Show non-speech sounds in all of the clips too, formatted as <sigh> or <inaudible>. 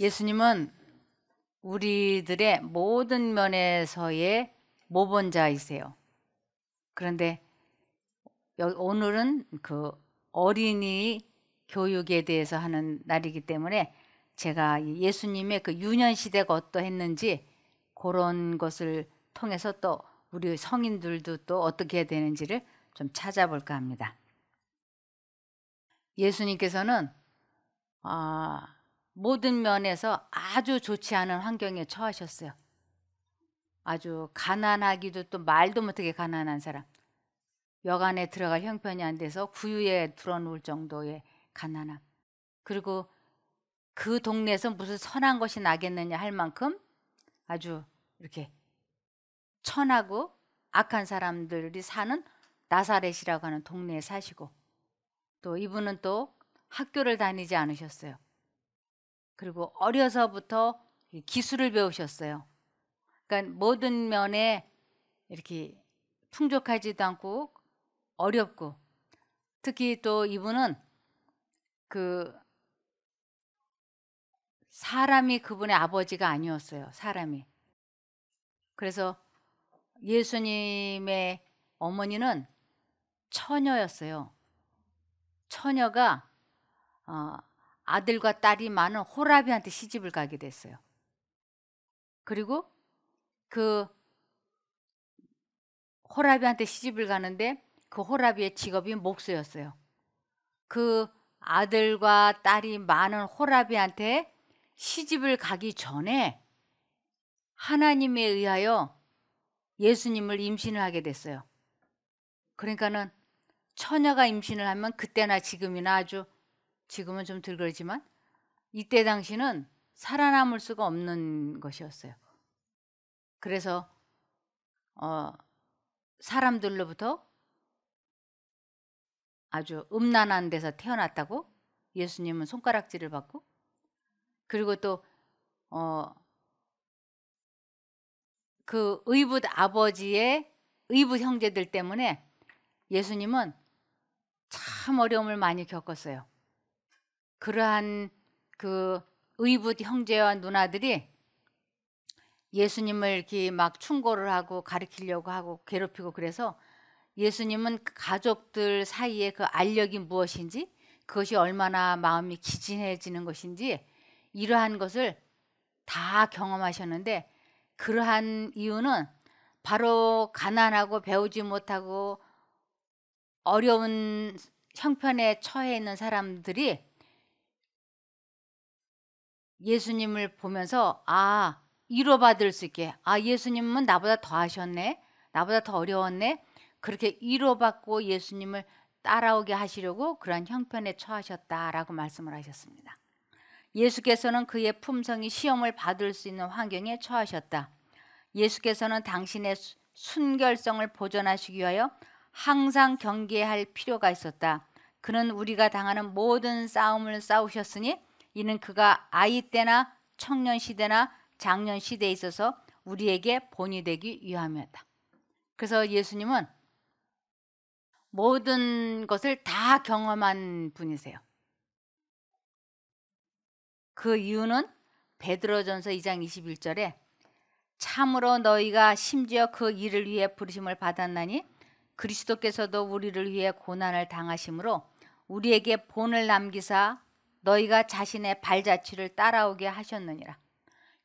예수님은 우리들의 모든 면에서의 모범자이세요. 그런데 오늘은 그 어린이 교육에 대해서 하는 날이기 때문에 제가 예수님의 그 유년 시대가 어떠했는지 그런 것을 통해서 또 우리 성인들도 또 어떻게 해야 되는지를 좀 찾아볼까 합니다. 예수님께서는 아, 모든 면에서 아주 좋지 않은 환경에 처하셨어요. 아주 가난하기도 또 말도 못하게 가난한 사람. 여간에 들어갈 형편이 안 돼서 구유에 들어놓을 정도의 가난함. 그리고 그 동네에서 무슨 선한 것이 나겠느냐 할 만큼 아주 이렇게 천하고 악한 사람들이 사는 나사렛이라고 하는 동네에 사시고 또 이분은 또 학교를 다니지 않으셨어요. 그리고 어려서부터 기술을 배우셨어요. 그러니까 모든 면에 이렇게 풍족하지도 않고 어렵고 특히 또 이분은 그 사람이 그분의 아버지가 아니었어요. 사람이. 그래서 예수님의 어머니는 처녀였어요. 처녀가 어, 아들과 딸이 많은 호라비한테 시집을 가게 됐어요. 그리고 그 호라비한테 시집을 가는데 그 호라비의 직업이 목수였어요. 그 아들과 딸이 많은 호라비한테 시집을 가기 전에 하나님에 의하여 예수님을 임신을 하게 됐어요. 그러니까는 처녀가 임신을 하면 그때나 지금이나 아주 지금은 좀 덜 그러지만 이때 당시는 살아남을 수가 없는 것이었어요. 그래서 어, 사람들로부터 아주 음란한 데서 태어났다고 예수님은 손가락질을 받고 그리고 또 어, 그 의붓 아버지의 의붓 형제들 때문에 예수님은 참 어려움을 많이 겪었어요. 그러한 그 의붓 형제와 누나들이 예수님을 이렇게 막 충고를 하고 가르키려고 하고 괴롭히고 그래서 예수님은 그 가족들 사이에 그 알력이 무엇인지 그것이 얼마나 마음이 기진해지는 것인지 이러한 것을 다 경험하셨는데 그러한 이유는 바로 가난하고 배우지 못하고 어려운 형편에 처해 있는 사람들이 예수님을 보면서 아 위로받을 수 있게 아 예수님은 나보다 더 하셨네 나보다 더 어려웠네 그렇게 위로받고 예수님을 따라오게 하시려고 그러한 형편에 처하셨다라고 말씀을 하셨습니다. 예수께서는 그의 품성이 시험을 받을 수 있는 환경에 처하셨다. 예수께서는 당신의 순결성을 보존하시기 위하여 항상 경계할 필요가 있었다. 그는 우리가 당하는 모든 싸움을 싸우셨으니 이는 그가 아이 때나 청년 시대나 장년 시대에 있어서 우리에게 본이 되기 위함이었다. 그래서 예수님은 모든 것을 다 경험한 분이세요. 그 이유는 베드로전서 2장 21절에 참으로 너희가 심지어 그 일을 위해 부르심을 받았나니 그리스도께서도 우리를 위해 고난을 당하심으로 우리에게 본을 남기사 너희가 자신의 발자취를 따라오게 하셨느니라.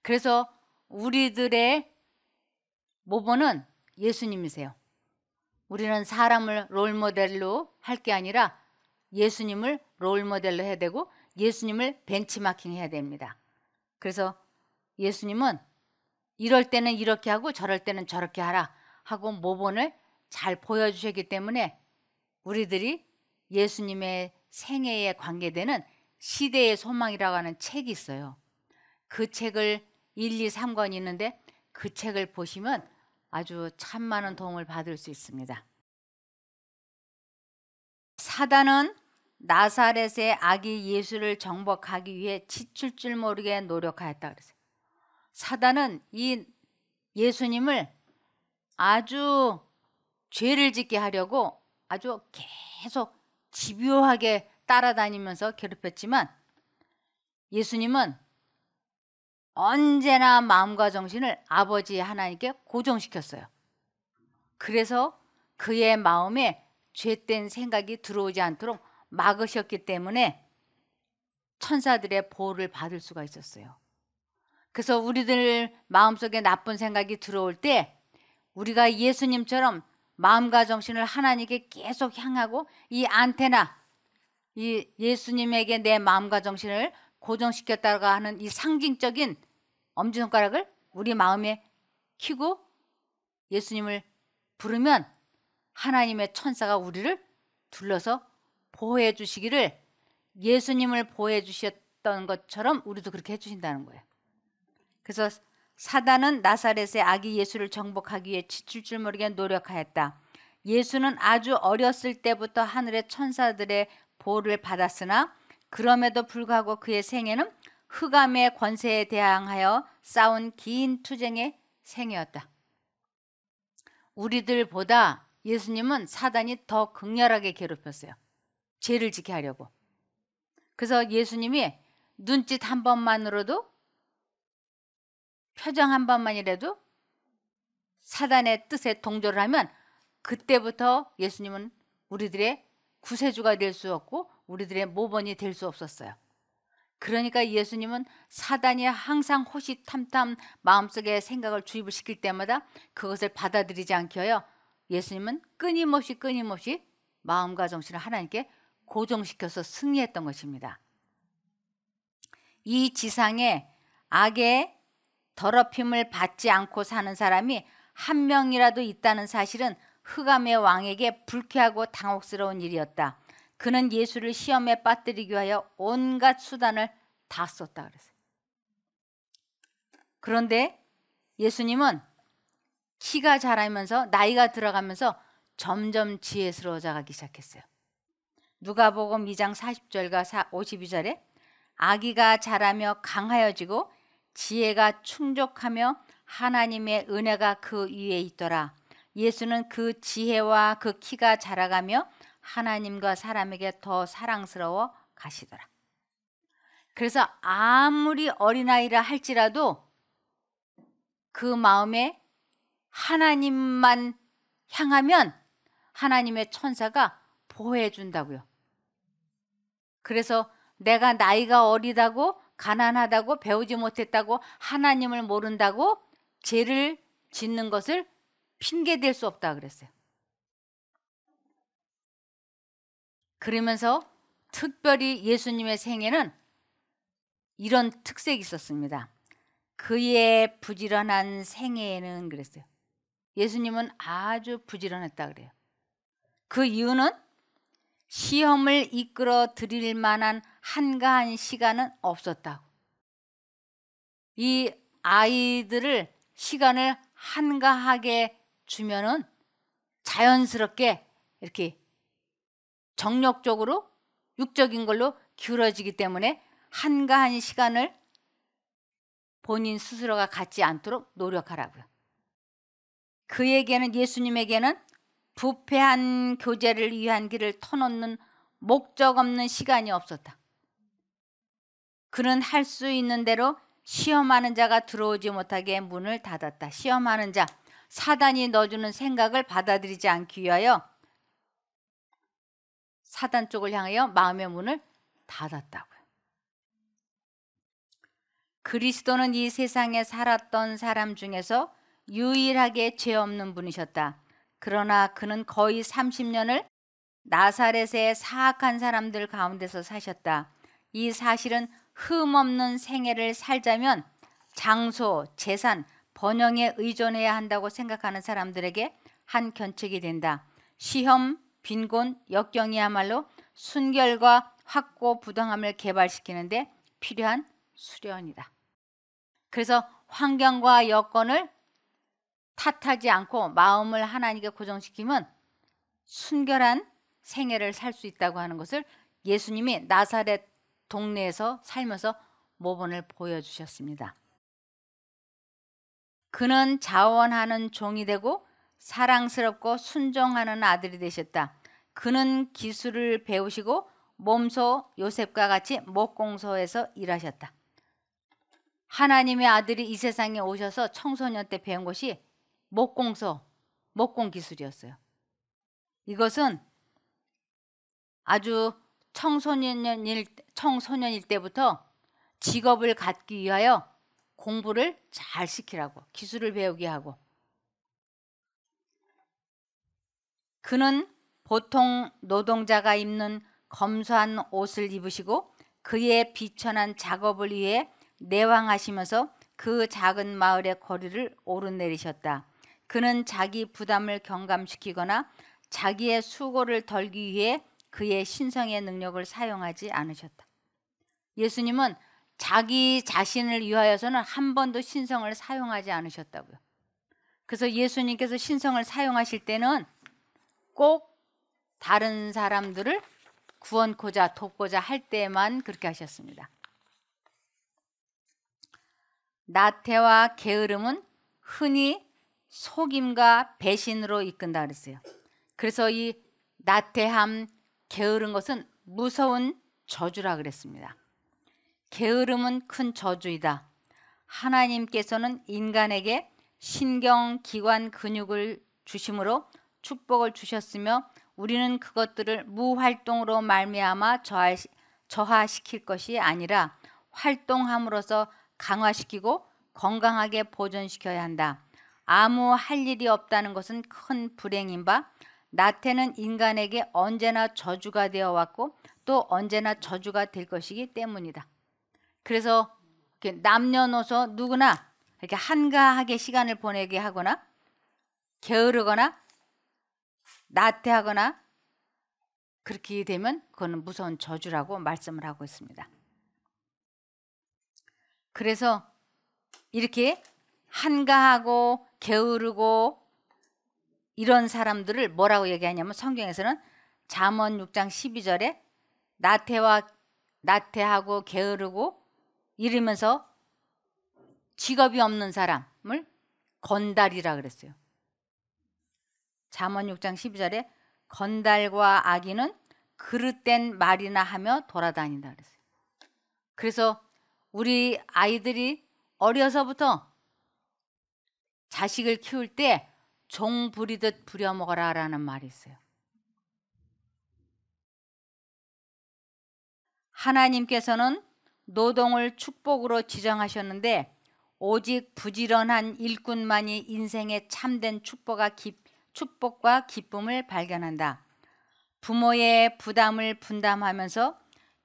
그래서 우리들의 모범은 예수님이세요. 우리는 사람을 롤모델로 할 게 아니라 예수님을 롤모델로 해야 되고 예수님을 벤치마킹 해야 됩니다. 그래서 예수님은 이럴 때는 이렇게 하고 저럴 때는 저렇게 하라 하고 모본을 잘 보여주셨기 때문에 우리들이 예수님의 생애에 관계되는 시대의 소망이라고 하는 책이 있어요. 그 책을 1, 2, 3권이 있는데 그 책을 보시면 아주 참 많은 도움을 받을 수 있습니다. 사단은 나사렛의 아기 예수를 정복하기 위해 지칠 줄 모르게 노력하였다 그랬어요. 사단은 이 예수님을 아주 죄를 짓게 하려고 아주 계속 집요하게 따라다니면서 괴롭혔지만 예수님은 언제나 마음과 정신을 아버지 하나님께 고정시켰어요. 그래서 그의 마음에 죄된 생각이 들어오지 않도록 막으셨기 때문에 천사들의 보호를 받을 수가 있었어요. 그래서 우리들 마음속에 나쁜 생각이 들어올 때 우리가 예수님처럼 마음과 정신을 하나님께 계속 향하고 이 안테나 이 예수님에게 내 마음과 정신을 고정시켰다고 하는 이 상징적인 엄지손가락을 우리 마음에 키고 예수님을 부르면 하나님의 천사가 우리를 둘러서 보호해 주시기를 예수님을 보호해 주셨던 것처럼 우리도 그렇게 해 주신다는 거예요. 그래서 사단은 나사렛의 아기 예수를 정복하기 위해 지칠 줄 모르게 노력하였다. 예수는 아주 어렸을 때부터 하늘의 천사들의 보호를 받았으나 그럼에도 불구하고 그의 생애는 흑암의 권세에 대항하여 싸운 긴 투쟁의 생애였다. 우리들보다 예수님은 사단이 더 극렬하게 괴롭혔어요. 죄를 지게 하려고. 그래서 예수님이 눈짓 한 번만으로도 표정 한 번만이라도 사단의 뜻에 동조를 하면 그때부터 예수님은 우리들의 구세주가 될 수 없고 우리들의 모범이 될 수 없었어요. 그러니까 예수님은 사단이 항상 호시탐탐 마음속에 생각을 주입을 시킬 때마다 그것을 받아들이지 않게요. 예수님은 끊임없이 끊임없이 마음과 정신을 하나님께 고정시켜서 승리했던 것입니다. 이 지상에 악의 더럽힘을 받지 않고 사는 사람이 한 명이라도 있다는 사실은 흑암의 왕에게 불쾌하고 당혹스러운 일이었다. 그는 예수를 시험에 빠뜨리기 위하여 온갖 수단을 다 썼다 그랬어요. 그런데 예수님은 키가 자라면서 나이가 들어가면서 점점 지혜스러워져가기 시작했어요. 누가복음 2장 40절과 52절에 아기가 자라며 강하여지고 지혜가 충족하며 하나님의 은혜가 그 위에 있더라. 예수는 그 지혜와 그 키가 자라가며 하나님과 사람에게 더 사랑스러워 가시더라. 그래서 아무리 어린아이라 할지라도 그 마음에 하나님만 향하면 하나님의 천사가 보호해 준다고요. 그래서 내가 나이가 어리다고 가난하다고 배우지 못했다고 하나님을 모른다고 죄를 짓는 것을 핑계 댈수 없다 그랬어요. 그러면서 특별히 예수님의 생애는 이런 특색이 있었습니다. 그의 부지런한 생애에는 그랬어요. 예수님은 아주 부지런했다 그래요. 그 이유는 시험을 이끌어 드릴 만한 한가한 시간은 없었다고. 이 아이들을 시간을 한가하게 주면은 자연스럽게 이렇게 정력적으로 육적인 걸로 기울어지기 때문에 한가한 시간을 본인 스스로가 갖지 않도록 노력하라고요. 그에게는 예수님에게는 부패한 교제를 위한 길을 터놓는 목적 없는 시간이 없었다. 그는 할 수 있는 대로 시험하는 자가 들어오지 못하게 문을 닫았다. 시험하는 자. 사단이 넣어주는 생각을 받아들이지 않기 위하여 사단 쪽을 향하여 마음의 문을 닫았다고요. 그리스도는 이 세상에 살았던 사람 중에서 유일하게 죄 없는 분이셨다. 그러나 그는 거의 30년을 나사렛의 사악한 사람들 가운데서 사셨다. 이 사실은 흠없는 생애를 살자면 장소, 재산, 번영에 의존해야 한다고 생각하는 사람들에게 한 견책이 된다. 시험, 빈곤, 역경이야말로 순결과 확고 부당함을 개발시키는데 필요한 수련이다. 그래서 환경과 여건을 탓하지 않고 마음을 하나님께 고정시키면 순결한 생애를 살 수 있다고 하는 것을 예수님이 나사렛 동네에서 살면서 모범을 보여주셨습니다. 그는 자원하는 종이 되고 사랑스럽고 순종하는 아들이 되셨다. 그는 기술을 배우시고 몸소 요셉과 같이 목공소에서 일하셨다. 하나님의 아들이 이 세상에 오셔서 청소년 때 배운 것이 목공소, 목공 기술이었어요. 이것은 아주 청소년일, 청소년일 때부터 직업을 갖기 위하여 공부를 잘 시키라고 기술을 배우게 하고 그는 보통 노동자가 입는 검소한 옷을 입으시고 그의 비천한 작업을 위해 내왕하시면서 그 작은 마을의 거리를 오르내리셨다. 그는 자기 부담을 경감시키거나 자기의 수고를 덜기 위해 그의 신성의 능력을 사용하지 않으셨다. 예수님은 자기 자신을 위하여서는 한 번도 신성을 사용하지 않으셨다고요. 그래서 예수님께서 신성을 사용하실 때는 꼭 다른 사람들을 구원코자 돕고자 할 때만 그렇게 하셨습니다. 나태와 게으름은 흔히 속임과 배신으로 이끈다 그랬어요. 그래서 이 나태함, 게으른 것은 무서운 저주라 그랬습니다. 게으름은 큰 저주이다. 하나님께서는 인간에게 신경, 기관, 근육을 주심으로 축복을 주셨으며 우리는 그것들을 무활동으로 말미암아 저하시킬 것이 아니라 활동함으로써 강화시키고 건강하게 보존시켜야 한다. 아무 할 일이 없다는 것은 큰 불행인 바 나태는 인간에게 언제나 저주가 되어 왔고 또 언제나 저주가 될 것이기 때문이다. 그래서 남녀노소 누구나 이렇게 한가하게 시간을 보내게 하거나 게으르거나 나태하거나 그렇게 되면 그건 무서운 저주라고 말씀을 하고 있습니다. 그래서 이렇게 한가하고 게으르고 이런 사람들을 뭐라고 얘기하냐면 성경에서는 잠언 6장 12절에 나태와 나태하고 게으르고 이르면서 직업이 없는 사람을 건달이라 그랬어요. 잠언 6장 12절에 건달과 아기는 그릇된 말이나 하며 돌아다닌다 그랬어요. 그래서 우리 아이들이 어려서부터 자식을 키울 때 종 부리듯 부려먹어라 라는 말이 있어요. 하나님께서는 노동을 축복으로 지정하셨는데 오직 부지런한 일꾼만이 인생에 참된 축복과, 기, 축복과 기쁨을 발견한다. 부모의 부담을 분담하면서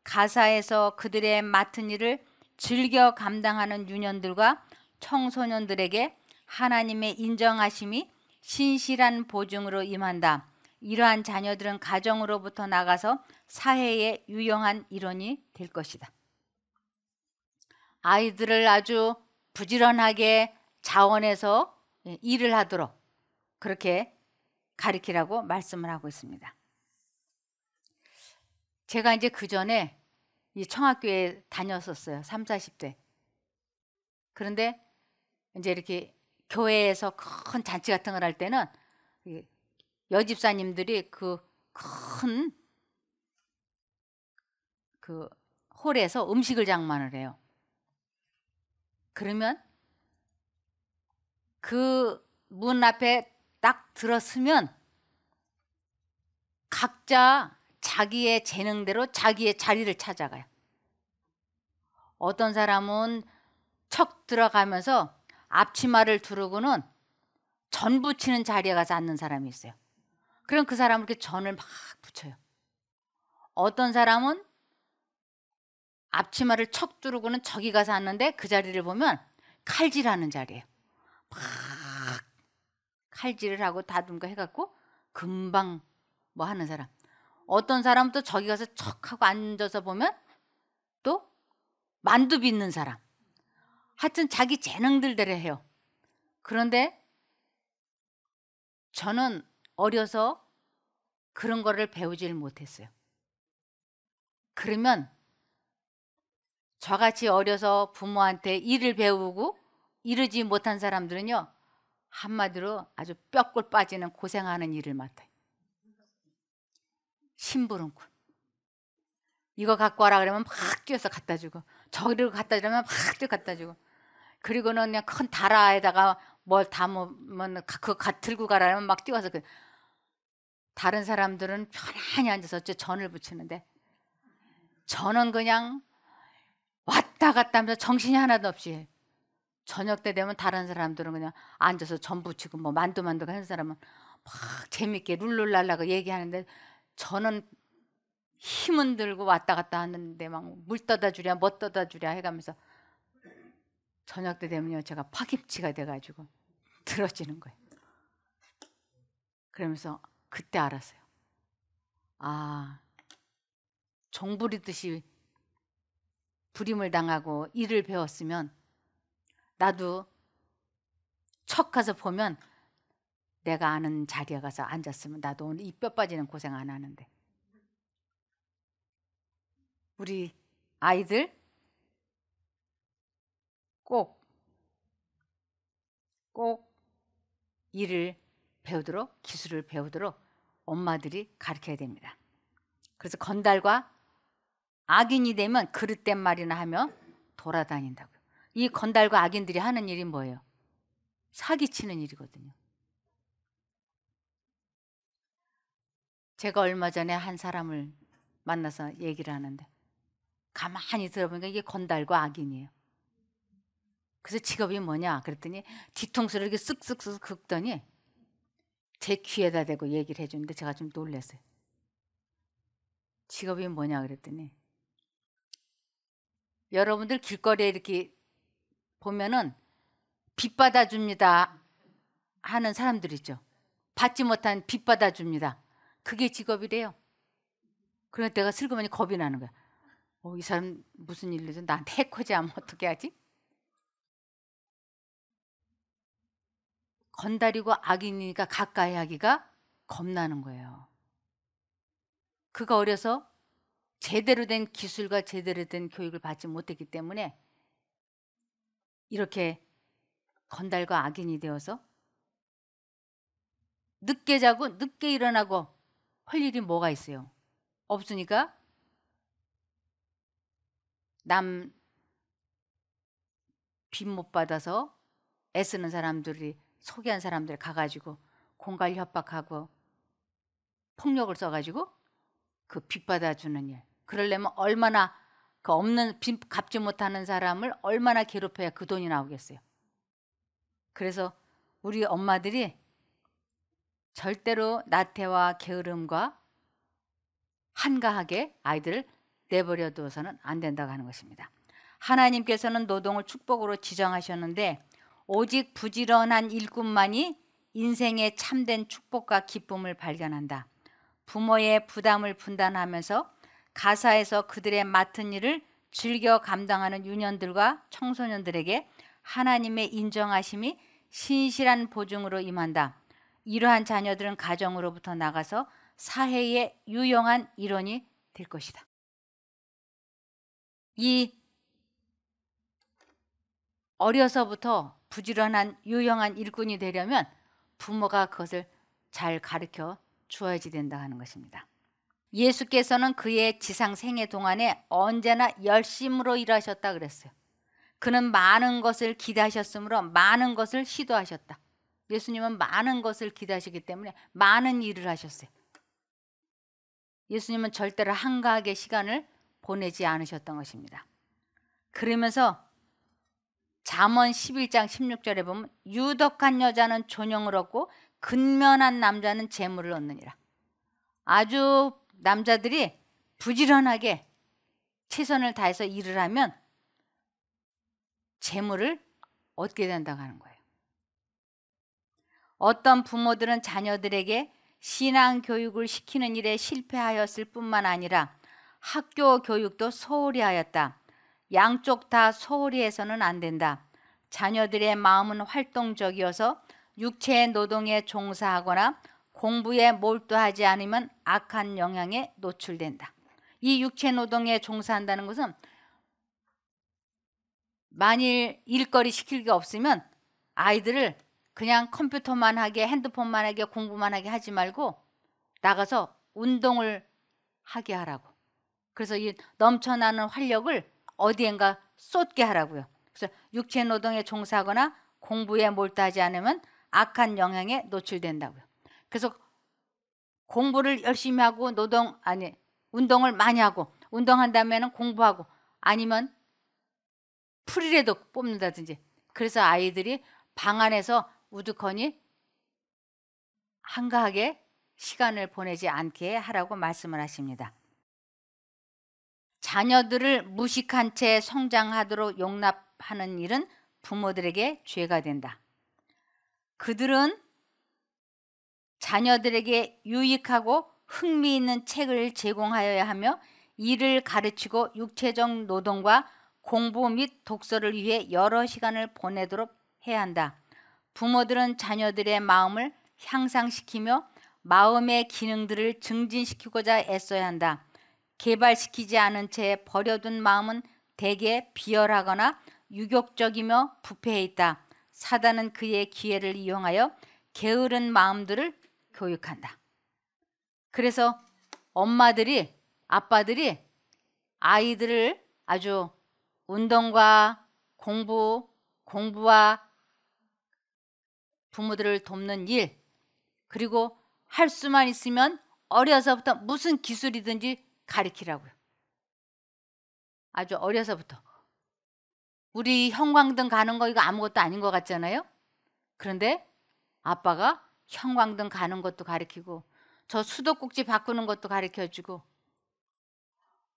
가사에서 그들의 맡은 일을 즐겨 감당하는 유년들과 청소년들에게 하나님의 인정하심이 신실한 보증으로 임한다. 이러한 자녀들은 가정으로부터 나가서 사회에 유용한 일원이 될 것이다. 아이들을 아주 부지런하게 자원해서 일을 하도록 그렇게 가리키라고 말씀을 하고 있습니다. 제가 이제 그 전에 이 청학교에 다녔었어요. 3, 40대. 그런데 이제 이렇게 교회에서 큰 잔치 같은 걸 할 때는 여집사님들이 그 큰그 그 홀에서 음식을 장만을 해요. 그러면 그 문 앞에 딱 들었으면 각자 자기의 재능대로 자기의 자리를 찾아가요. 어떤 사람은 척 들어가면서 앞치마를 두르고는 전 붙이는 자리에 가서 앉는 사람이 있어요. 그럼 그사람은 이렇게 전을 막 붙여요. 어떤 사람은 앞치마를 척 두르고는 저기 가서 앉는데 그 자리를 보면 칼질하는 자리예요. 막 칼질을 하고 다듬고 해갖고 금방 뭐 하는 사람. 어떤 사람도 저기 가서 척 하고 앉아서 보면 또 만두 빚는 사람. 하여튼 자기 재능들대로 해요. 그런데 저는 어려서 그런 거를 배우질 못했어요. 그러면 저같이 어려서 부모한테 일을 배우고 이르지 못한 사람들은요 한마디로 아주 뼈골 빠지는 고생하는 일을 맡아요 심부름꾼 이거 갖고 와라 그러면 막 뛰어서 갖다 주고 저기를 갖다 주면 막 뛰어 갖다 주고 그리고는 그냥 큰 다라에다가 뭘 담으면 뭐, 뭐, 그거 가, 들고 가라 하면 막 뛰어서 그 다른 사람들은 편안히 앉아서 전을 붙이는데 저는 그냥 왔다 갔다 하면서 정신이 하나도 없이 저녁 때 되면 다른 사람들은 그냥 앉아서 전 부치고 뭐 만두만두 하는 사람은 막 재밌게 룰룰랄라고 얘기하는데 저는 힘은 들고 왔다 갔다 하는데 막 물 떠다 주랴 못 뭐 떠다 주랴 해가면서 저녁 때 되면요 제가 파김치가 돼가지고 들어지는 거예요. 그러면서 그때 알았어요. 아 종부리듯이 불림을 당하고 일을 배웠으면 나도 척 가서 보면 내가 아는 자리에 가서 앉았으면 나도 오늘 이 뼈 빠지는 고생 안 하는데 우리 아이들 꼭 꼭 일을 배우도록 기술을 배우도록 엄마들이 가르쳐야 됩니다. 그래서 건달과 악인이 되면 그릇된 말이나 하며 돌아다닌다고요. 이 건달과 악인들이 하는 일이 뭐예요? 사기치는 일이거든요. 제가 얼마 전에 한 사람을 만나서 얘기를 하는데 가만히 들어보니까 이게 건달과 악인이에요. 그래서 직업이 뭐냐 그랬더니 뒤통수를 이렇게 쓱쓱쓱 긁더니 제 귀에다 대고 얘기를 해주는데 제가 좀 놀랐어요. 직업이 뭐냐 그랬더니 여러분들 길거리에 이렇게 보면은 빚 받아줍니다 하는 사람들 이죠 받지 못한 빚 받아줍니다. 그게 직업이래요. 그런 때가 슬그머니 겁이 나는 거야. 어, 이 사람 무슨 일로죠? 나한테 해코지 하면 <laughs> 어떻게 하지? 건달이고 악인이니까 가까이 하기가 겁나는 거예요. 그가 어려서 제대로 된 기술과 제대로 된 교육을 받지 못했기 때문에 이렇게 건달과 악인이 되어서 늦게 자고 늦게 일어나고 할 일이 뭐가 있어요? 없으니까 남 빚 못 받아서 애쓰는 사람들이 소개한 사람들 가가지고 공갈 협박하고 폭력을 써가지고 그 빚 받아주는 일 그러려면 얼마나 그 없는 빚 갚지 못하는 사람을 얼마나 괴롭혀야 그 돈이 나오겠어요. 그래서 우리 엄마들이 절대로 나태와 게으름과 한가하게 아이들을 내버려 두어서는 안 된다고 하는 것입니다. 하나님께서는 노동을 축복으로 지정하셨는데 오직 부지런한 일꾼만이 인생에 참된 축복과 기쁨을 발견한다. 부모의 부담을 분단하면서 가사에서 그들의 맡은 일을 즐겨 감당하는 유년들과 청소년들에게 하나님의 인정하심이 신실한 보증으로 임한다. 이러한 자녀들은 가정으로부터 나가서 사회에 유용한 일원이 될 것이다. 이 어려서부터 부지런한 유용한 일꾼이 되려면 부모가 그것을 잘 가르쳐 주어야지 된다 하는 것입니다. 예수께서는 그의 지상 생애 동안에 언제나 열심으로 일하셨다 그랬어요. 그는 많은 것을 기대하셨으므로 많은 것을 시도하셨다. 예수님은 많은 것을 기대하시기 때문에 많은 일을 하셨어요. 예수님은 절대로 한가하게 시간을 보내지 않으셨던 것입니다. 그러면서 잠언 11장 16절에 보면 유덕한 여자는 존영을 얻고 근면한 남자는 재물을 얻느니라. 아주 남자들이 부지런하게 최선을 다해서 일을 하면 재물을 얻게 된다고 하는 거예요. 어떤 부모들은 자녀들에게 신앙 교육을 시키는 일에 실패하였을 뿐만 아니라 학교 교육도 소홀히 하였다. 양쪽 다 소홀히 해서는 안 된다. 자녀들의 마음은 활동적이어서 육체의 노동에 종사하거나 공부에 몰두하지 않으면 악한 영향에 노출된다. 이 육체 노동에 종사한다는 것은 만일 일거리 시킬 게 없으면 아이들을 그냥 컴퓨터만 하게 핸드폰만 하게 공부만 하게 하지 말고 나가서 운동을 하게 하라고. 그래서 이 넘쳐나는 활력을 어디엔가 쏟게 하라고요. 그래서 육체 노동에 종사하거나 공부에 몰두하지 않으면 악한 영향에 노출된다고요. 그래서 공부를 열심히 하고 노동 아니 운동을 많이 하고 운동한 다면에 공부하고 아니면 풀이라도 뽑는다든지 그래서 아이들이 방 안에서 우두커니 한가하게 시간을 보내지 않게 하라고 말씀을 하십니다. 자녀들을 무식한 채 성장하도록 용납하는 일은 부모들에게 죄가 된다. 그들은 자녀들에게 유익하고 흥미있는 책을 제공하여야 하며 일을 가르치고 육체적 노동과 공부 및 독서를 위해 여러 시간을 보내도록 해야 한다. 부모들은 자녀들의 마음을 향상시키며 마음의 기능들을 증진시키고자 애써야 한다. 개발시키지 않은 채 버려둔 마음은 대개 비열하거나 유격적이며 부패해 있다. 사단은 그의 기회를 이용하여 게으른 마음들을 교육한다. 그래서 엄마들이, 아빠들이 아이들을 아주 운동과 공부, 공부와 부모들을 돕는 일, 그리고 할 수만 있으면 어려서부터 무슨 기술이든지 가르키라고요. 아주 어려서부터. 우리 형광등 가는 거 이거 아무것도 아닌 것 같잖아요? 그런데 아빠가 형광등 가는 것도 가르치고 저 수도꼭지 바꾸는 것도 가르쳐 주고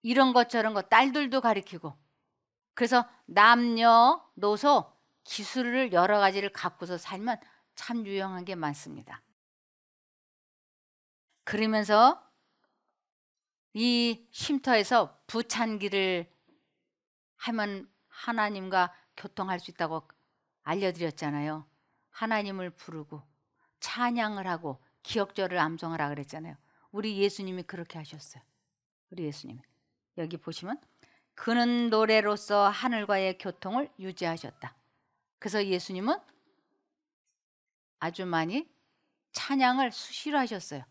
이런 것 저런 것 딸들도 가르치고 그래서 남녀 노소 기술을 여러 가지를 갖고서 살면 참 유용한 게 많습니다. 그러면서 이 쉼터에서 부찬기를 하면 하나님과 교통할 수 있다고 알려드렸잖아요. 하나님을 부르고 찬양을 하고 기억절을 암송하라 그랬잖아요. 우리 예수님이 그렇게 하셨어요. 우리 예수님이 여기 보시면 그는 노래로서 하늘과의 교통을 유지하셨다. 그래서 예수님은 아주 많이 찬양을 수시로 하셨어요.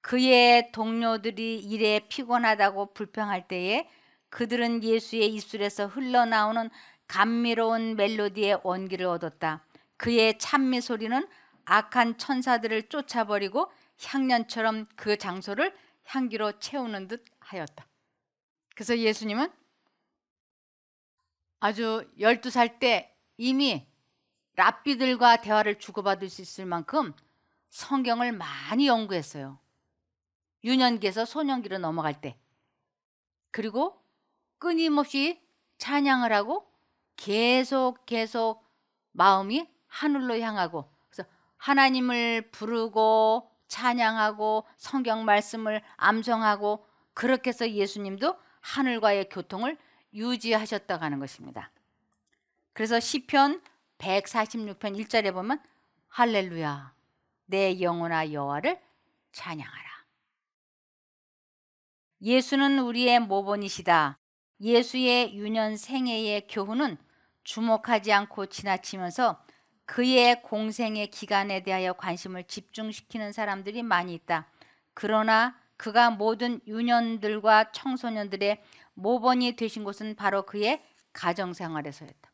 그의 동료들이 일에 피곤하다고 불평할 때에 그들은 예수의 입술에서 흘러나오는 감미로운 멜로디의 원기를 얻었다. 그의 찬미 소리는 악한 천사들을 쫓아버리고 향년처럼 그 장소를 향기로 채우는 듯 하였다. 그래서 예수님은 아주 12살 때 이미 랍비들과 대화를 주고받을 수 있을 만큼 성경을 많이 연구했어요. 유년기에서 소년기로 넘어갈 때. 그리고 끊임없이 찬양을 하고 계속 계속 마음이 하늘로 향하고 하나님을 부르고 찬양하고 성경 말씀을 암송하고 그렇게 해서 예수님도 하늘과의 교통을 유지하셨다고 하는 것입니다. 그래서 시편 146편 1절에 보면 할렐루야 내 영혼아 여호와를 찬양하라. 예수는 우리의 모본이시다. 예수의 유년 생애의 교훈은 주목하지 않고 지나치면서 그의 공생의 기간에 대하여 관심을 집중시키는 사람들이 많이 있다. 그러나 그가 모든 유년들과 청소년들의 모범이 되신 곳은 바로 그의 가정생활에서였다.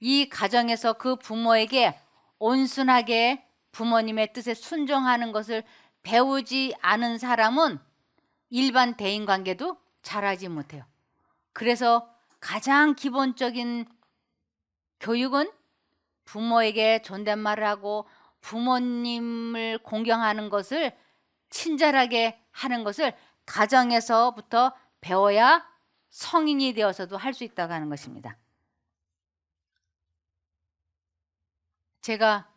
이 가정에서 그 부모에게 온순하게 부모님의 뜻에 순종하는 것을 배우지 않은 사람은 일반 대인 관계도 잘하지 못해요. 그래서 가장 기본적인 교육은 부모에게 존댓말을 하고 부모님을 공경하는 것을 친절하게 하는 것을 가정에서부터 배워야 성인이 되어서도 할 수 있다고 하는 것입니다. 제가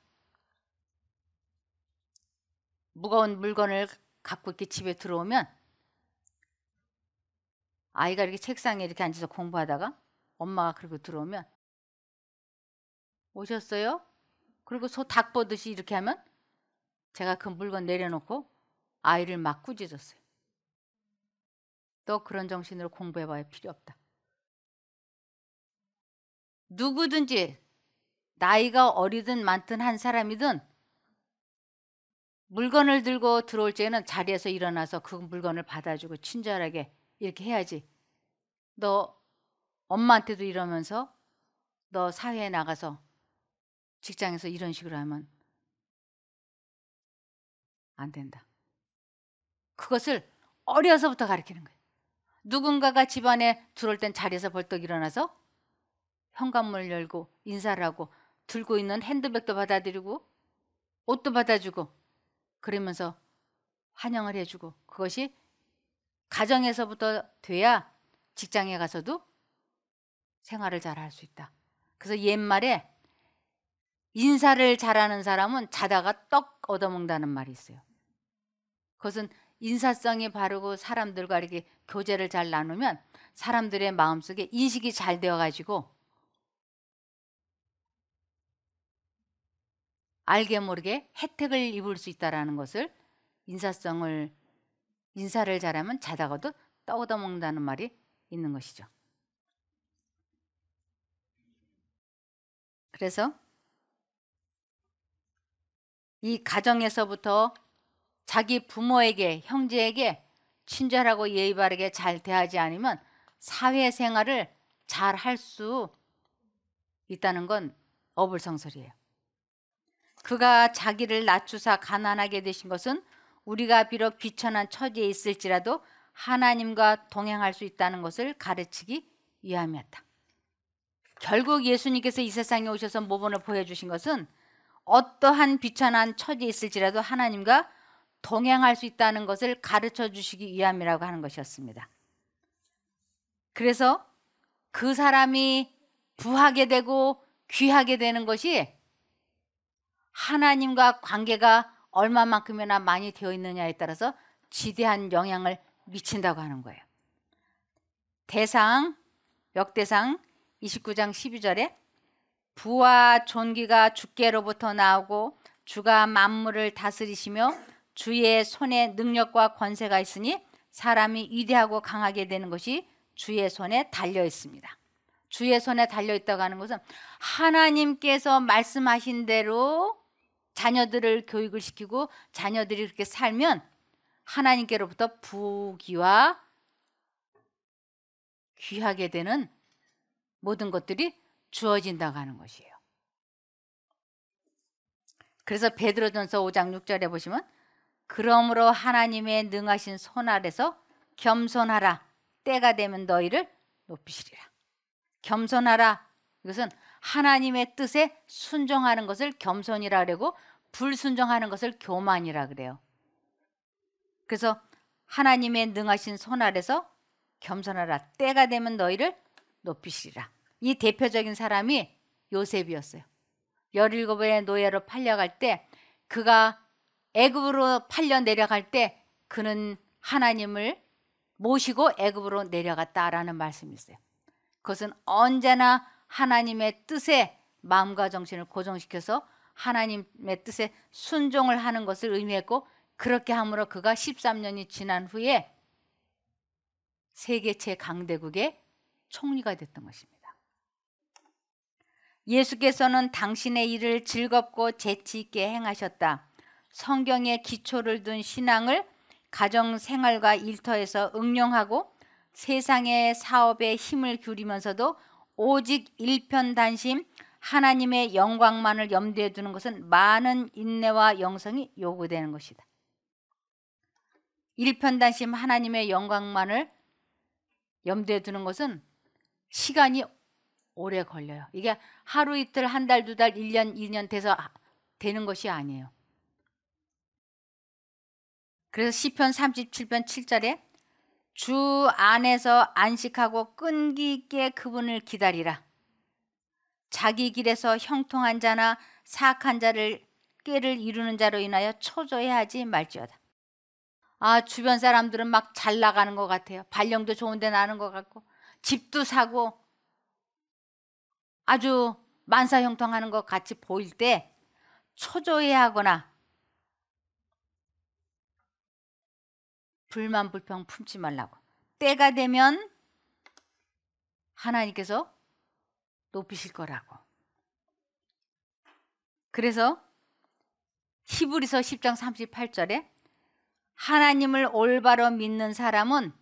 무거운 물건을 갖고 이렇게 집에 들어오면 아이가 이렇게 책상에 이렇게 앉아서 공부하다가 엄마가 그리고 들어오면 오셨어요? 그리고 소 닭 보듯이 이렇게 하면 제가 그 물건 내려놓고 아이를 막 꾸짖었어요. 또 그런 정신으로 공부해봐야 필요 없다. 누구든지 나이가 어리든 많든 한 사람이든 물건을 들고 들어올 때는 자리에서 일어나서 그 물건을 받아주고 친절하게 이렇게 해야지. 너 엄마한테도 이러면서 너 사회에 나가서 직장에서 이런 식으로 하면 안 된다. 그것을 어려서부터 가르치는 거예요. 누군가가 집안에 들어올 땐 자리에서 벌떡 일어나서 현관문을 열고 인사를 하고 들고 있는 핸드백도 받아들이고 옷도 받아주고 그러면서 환영을 해주고 그것이 가정에서부터 돼야 직장에 가서도 생활을 잘 할 수 있다. 그래서 옛말에 인사를 잘하는 사람은 자다가 떡 얻어먹는다는 말이 있어요. 그것은 인사성이 바르고 사람들과 이렇게 교제를 잘 나누면 사람들의 마음속에 인식이 잘 되어가지고 알게 모르게 혜택을 입을 수있다는 것을 인사성을 인사를 잘하면 자다가도 떠오다 먹는다는 말이 있는 것이죠. 그래서 이 가정에서부터 자기 부모에게 형제에게 친절하고 예의 바르게 잘 대하지 않으면 사회생활을 잘 할 수 있다는 건 어불성설이에요. 그가 자기를 낮추사 가난하게 되신 것은 우리가 비록 비천한 처지에 있을지라도 하나님과 동행할 수 있다는 것을 가르치기 위함이었다. 결국 예수님께서 이 세상에 오셔서 모범을 뭐 보여주신 것은 어떠한 비천한 처지에 있을지라도 하나님과 동행할 수 있다는 것을 가르쳐 주시기 위함이라고 하는 것이었습니다. 그래서 그 사람이 부하게 되고 귀하게 되는 것이 하나님과 관계가 얼마만큼이나 많이 되어 있느냐에 따라서 지대한 영향을 미친다고 하는 거예요. 대상, 역대상 29장 12절에 부와 존귀가 주께로부터 나오고 주가 만물을 다스리시며 주의 손에 능력과 권세가 있으니 사람이 위대하고 강하게 되는 것이 주의 손에 달려 있습니다. 주의 손에 달려 있다고 하는 것은 하나님께서 말씀하신 대로 자녀들을 교육을 시키고 자녀들이 그렇게 살면 하나님께로부터 부귀와 귀하게 되는 모든 것들이 주어진다고 하는 것이에요. 그래서 베드로전서 5장 6절에 보시면 그러므로 하나님의 능하신 손 아래서 겸손하라 때가 되면 너희를 높이시리라. 겸손하라. 이것은 하나님의 뜻에 순종하는 것을 겸손이라 그러고 불순종하는 것을 교만이라 그래요. 그래서 하나님의 능하신 손 아래서 겸손하라. 때가 되면 너희를 높이시리라. 이 대표적인 사람이 요셉이었어요. 1 7의 노예로 팔려갈 때 그가 애굽으로 팔려 내려갈 때 그는 하나님을 모시고 애굽으로 내려갔다라는 말씀이 있어요. 그것은 언제나 하나님의 뜻에 마음과 정신을 고정시켜서 하나님의 뜻에 순종을 하는 것을 의미했고 그렇게 함으로 그가 13년이 지난 후에 세계최 강대국의 총리가 됐던 것입니다. 예수께서는 당신의 일을 즐겁고 재치 있게 행하셨다. 성경에 기초를 둔 신앙을 가정 생활과 일터에서 응용하고 세상의 사업에 힘을 기울이면서도 오직 일편단심 하나님의 영광만을 염두에 두는 것은 많은 인내와 영성이 요구되는 것이다. 일편단심 하나님의 영광만을 염두에 두는 것은 시간이 오래 걸려요. 이게 하루 이틀, 한 달, 두 달, 1년, 2년 돼서 되는 것이 아니에요. 그래서 시편 37편 7절에 주 안에서 안식하고 끈기 있게 그분을 기다리라. 자기 길에서 형통한 자나 사악한 자를 깨를 이루는 자로 인하여 초조해하지 말지어다. 아 주변 사람들은 막 잘 나가는 것 같아요. 발령도 좋은데 나는 것 같고 집도 사고 아주 만사형통하는 것 같이 보일 때 초조해하거나 불만 불평 품지 말라고 때가 되면 하나님께서 높이실 거라고 그래서 히브리서 10장 38절에 하나님을 올바로 믿는 사람은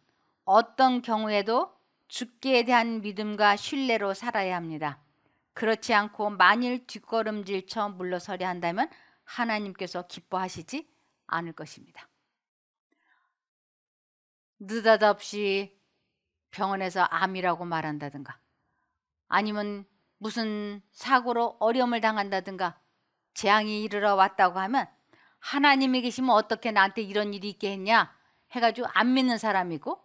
어떤 경우에도 죽기에 대한 믿음과 신뢰로 살아야 합니다. 그렇지 않고 만일 뒷걸음질 쳐 물러서려 한다면 하나님께서 기뻐하시지 않을 것입니다. 느닷없이 병원에서 암이라고 말한다든가 아니면 무슨 사고로 어려움을 당한다든가 재앙이 이르러 왔다고 하면 하나님이 계시면 어떻게 나한테 이런 일이 있게 했냐 해가지고 안 믿는 사람이고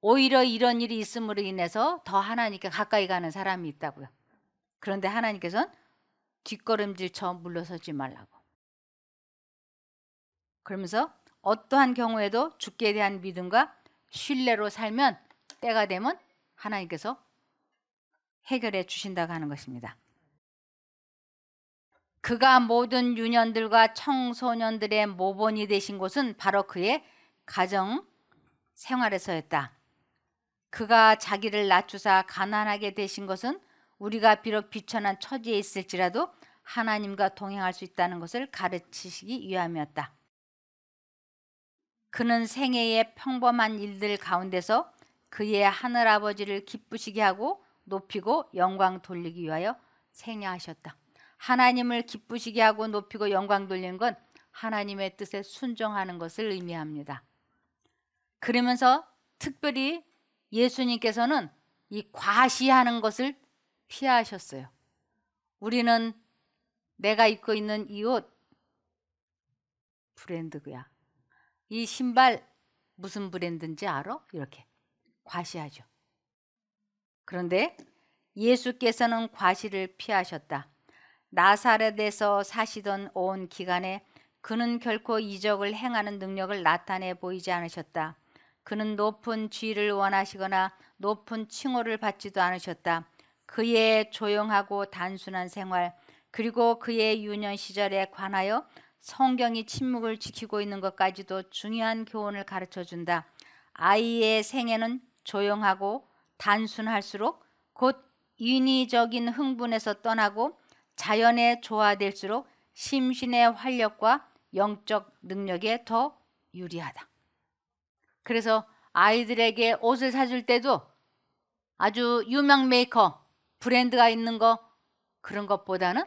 오히려 이런 일이 있음으로 인해서 더 하나님께 가까이 가는 사람이 있다고요. 그런데 하나님께서는 뒷걸음질쳐 물러서지 말라고. 그러면서 어떠한 경우에도 주께 대한 믿음과 신뢰로 살면 때가 되면 하나님께서 해결해 주신다고 하는 것입니다. 그가 모든 유년들과 청소년들의 모본이 되신 곳은 바로 그의 가정 생활에서였다. 그가 자기를 낮추사 가난하게 되신 것은 우리가 비록 비천한 처지에 있을지라도 하나님과 동행할 수 있다는 것을 가르치시기 위함이었다. 그는 생애의 평범한 일들 가운데서 그의 하늘아버지를 기쁘시게 하고 높이고 영광 돌리기 위하여 생애하셨다. 하나님을 기쁘시게 하고 높이고 영광 돌리는 건 하나님의 뜻에 순종하는 것을 의미합니다. 그러면서 특별히 예수님께서는 이 과시하는 것을 피하셨어요. 우리는 내가 입고 있는 이 옷 브랜드야. 구이 신발 무슨 브랜드인지 알아? 이렇게 과시하죠. 그런데 예수께서는 과시를 피하셨다. 나사렛에서 사시던 온 기간에 그는 결코 이적을 행하는 능력을 나타내 보이지 않으셨다. 그는 높은 쥐를 원하시거나 높은 칭호를 받지도 않으셨다. 그의 조용하고 단순한 생활 그리고 그의 유년 시절에 관하여 성경이 침묵을 지키고 있는 것까지도 중요한 교훈을 가르쳐 준다. 아이의 생애는 조용하고 단순할수록 곧 인위적인 흥분에서 떠나고 자연에 조화될수록 심신의 활력과 영적 능력에 더 유리하다. 그래서 아이들에게 옷을 사줄 때도 아주 유명 메이커 브랜드가 있는 거 그런 것보다는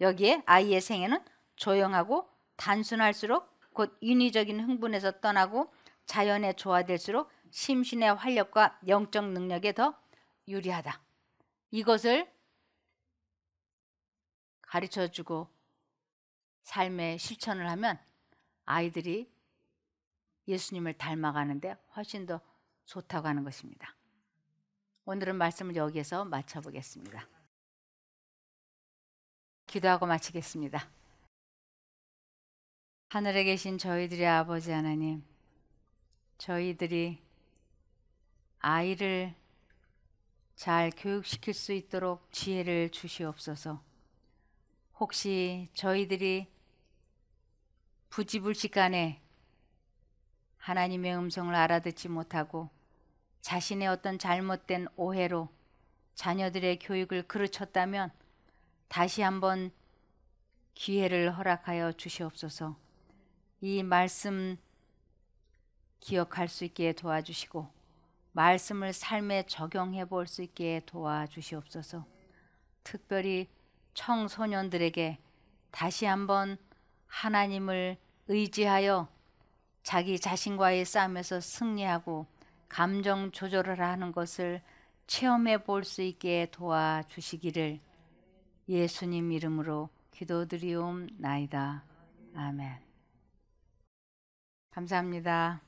여기에 아이의 생애는 조용하고 단순할수록 곧 인위적인 흥분에서 떠나고 자연에 조화될수록 심신의 활력과 영적 능력에 더 유리하다. 이것을 가르쳐주고 삶에 실천을 하면 아이들이 예수님을 닮아가는데 훨씬 더 좋다고 하는 것입니다. 오늘은 말씀을 여기에서 마쳐보겠습니다. 기도하고 마치겠습니다. 하늘에 계신 저희들의 아버지 하나님, 저희들이 아이를 잘 교육시킬 수 있도록 지혜를 주시옵소서. 혹시 저희들이 부지불식간에 하나님의 음성을 알아듣지 못하고 자신의 어떤 잘못된 오해로 자녀들의 교육을 그르쳤다면 다시 한번 기회를 허락하여 주시옵소서. 이 말씀 기억할 수 있게 도와주시고 말씀을 삶에 적용해 볼 수 있게 도와주시옵소서. 특별히 청소년들에게 다시 한번 하나님을 의지하여 자기 자신과의 싸움에서 승리하고 감정 조절을 하는 것을 체험해 볼 수 있게 도와주시기를 예수님 이름으로 기도드리옵나이다. 아멘. 감사합니다.